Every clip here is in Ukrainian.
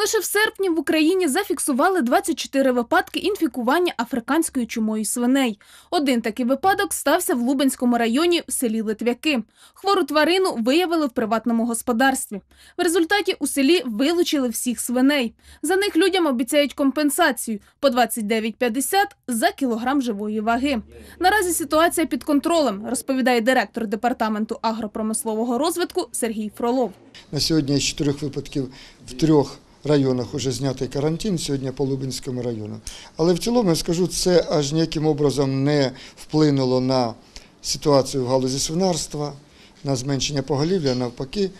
Лише в серпні в Україні зафіксували 24 випадки інфікування африканською чумою свиней. Один такий випадок стався в Лубенському районі в селі Литвяки. Хвору тварину виявили в приватному господарстві. В результаті у селі вилучили всіх свиней. За них людям обіцяють компенсацію по 29,50 за кілограм живої ваги. Наразі ситуація під контролем, розповідає директор департаменту агропромислового розвитку Сергій Фролов. На сьогодні з чотирьох випадків в трьох районах уже знятий карантин сьогодні по Лубинському району. Але в цілому я скажу, це аж ніяким образом не вплинуло на ситуацію в галузі свинарства, на зменшення поголів'я. Навпаки,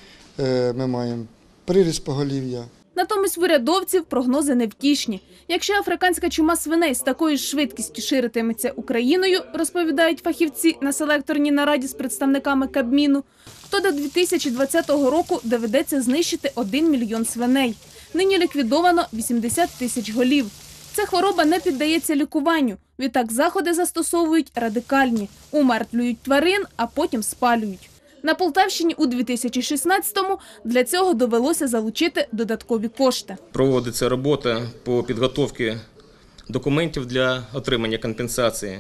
е, ми маємо приріст поголів'я. Натомість в урядовців прогнози невтішні. Якщо африканська чума свиней з такою швидкістю ширитиметься Україною, розповідають фахівці на селекторній нараді з представниками Кабміну, то до 2020 року доведеться знищити 1 мільйон свиней. Нині ліквідовано 80 тисяч голів. Ця хвороба не піддається лікуванню. Відтак заходи застосовують радикальні, умертлюють тварин, а потім спалюють. На Полтавщині у 2016-му для цього довелося залучити додаткові кошти. Проводиться робота по підготовці документів для отримання компенсації.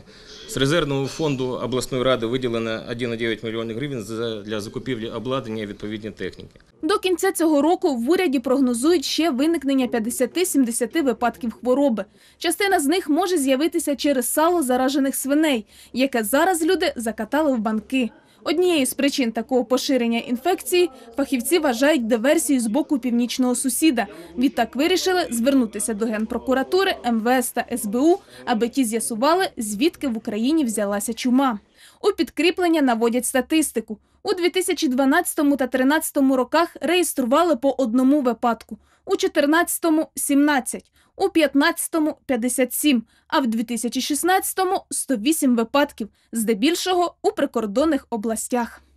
З резервного фонду обласної ради виділено 1,9 мільйонів гривень для закупівлі обладнання відповідної техніки. До кінця цього року в уряді прогнозують ще виникнення 50-70 випадків хвороби. Частина з них може з'явитися через сало заражених свиней, яке зараз люди закатали в банки. Однією з причин такого поширення інфекції фахівці вважають диверсію з боку північного сусіда. Відтак вирішили звернутися до генпрокуратури, МВС та СБУ, аби ті з'ясували, звідки в Україні взялася чума. У підкріплення наводять статистику у 2012 та 2013 роках. Реєстрували по одному випадку у 14-му 17, у 15-му 57, а в 2016-му 108 випадків, здебільшого у прикордонних областях.